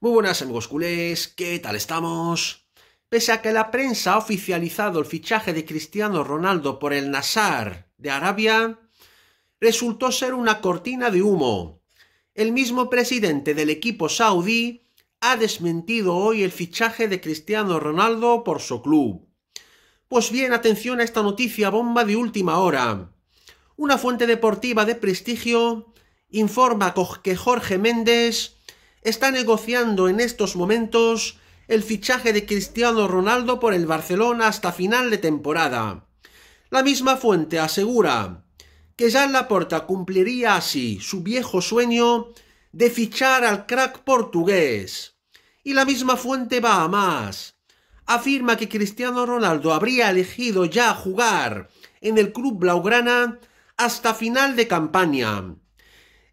Muy buenas amigos culés, ¿qué tal estamos? Pese a que la prensa ha oficializado el fichaje de Cristiano Ronaldo por el Nassar de Arabia, resultó ser una cortina de humo. El mismo presidente del equipo saudí ha desmentido hoy el fichaje de Cristiano Ronaldo por su club. Pues bien, atención a esta noticia bomba de última hora. Una fuente deportiva de prestigio informa que Jorge Méndez está negociando en estos momentos el fichaje de Cristiano Ronaldo por el Barcelona hasta final de temporada. La misma fuente asegura que ya en la puerta cumpliría así su viejo sueño de fichar al crack portugués. Y la misma fuente va a más. Afirma que Cristiano Ronaldo habría elegido ya jugar en el club blaugrana hasta final de campaña